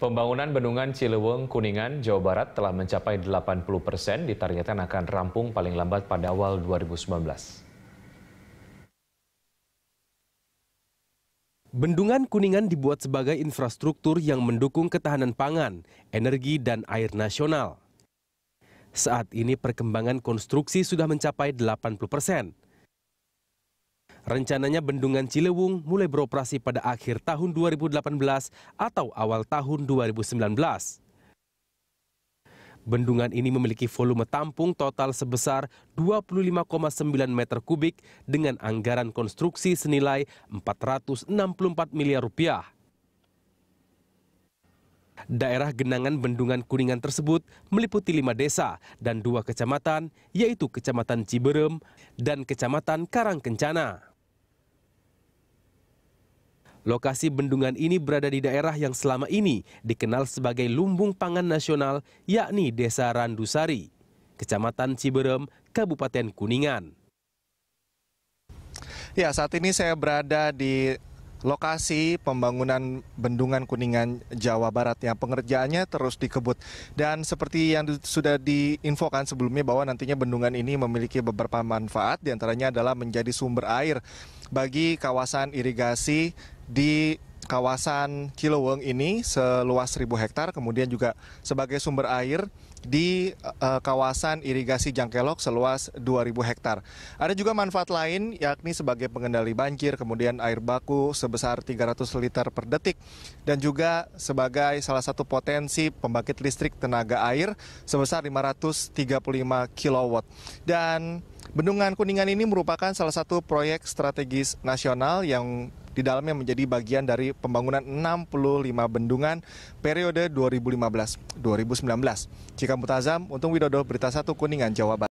Pembangunan Bendungan Ciliwung Kuningan, Jawa Barat telah mencapai 80 persen, ditargetkan akan rampung paling lambat pada awal 2019. Bendungan Kuningan dibuat sebagai infrastruktur yang mendukung ketahanan pangan, energi, dan air nasional. Saat ini perkembangan konstruksi sudah mencapai 80 persen. Rencananya Bendungan Cilewung mulai beroperasi pada akhir tahun 2018 atau awal tahun 2019. Bendungan ini memiliki volume tampung total sebesar 25,9 meter kubik dengan anggaran konstruksi senilai 464 miliar rupiah. Daerah genangan bendungan Kuningan tersebut meliputi lima desa dan dua kecamatan, yaitu Kecamatan Ciberem dan Kecamatan Karangkencana. Lokasi bendungan ini berada di daerah yang selama ini dikenal sebagai lumbung pangan nasional, yakni Desa Randusari, Kecamatan Ciberem, Kabupaten Kuningan. Ya, saat ini saya berada di lokasi pembangunan Bendungan Kuningan Jawa Barat yang pengerjaannya terus dikebut. Dan seperti yang sudah diinfokan sebelumnya bahwa nantinya bendungan ini memiliki beberapa manfaat diantaranya adalah menjadi sumber air bagi kawasan irigasi di kawasan Cileweng ini seluas 1000 hektar kemudian juga sebagai sumber air di uh, kawasan irigasi Jangkelok seluas 2000 hektar. Ada juga manfaat lain yakni sebagai pengendali banjir, kemudian air baku sebesar 300 liter per detik dan juga sebagai salah satu potensi pembangkit listrik tenaga air sebesar 535 kilowatt. Dan Bendungan Kuningan ini merupakan salah satu proyek strategis nasional yang di dalamnya menjadi bagian dari pembangunan 65 bendungan periode 2015-2019. Cika Mutazam, Untung Widodo, Berita Satu Kuningan, Jawa Barat.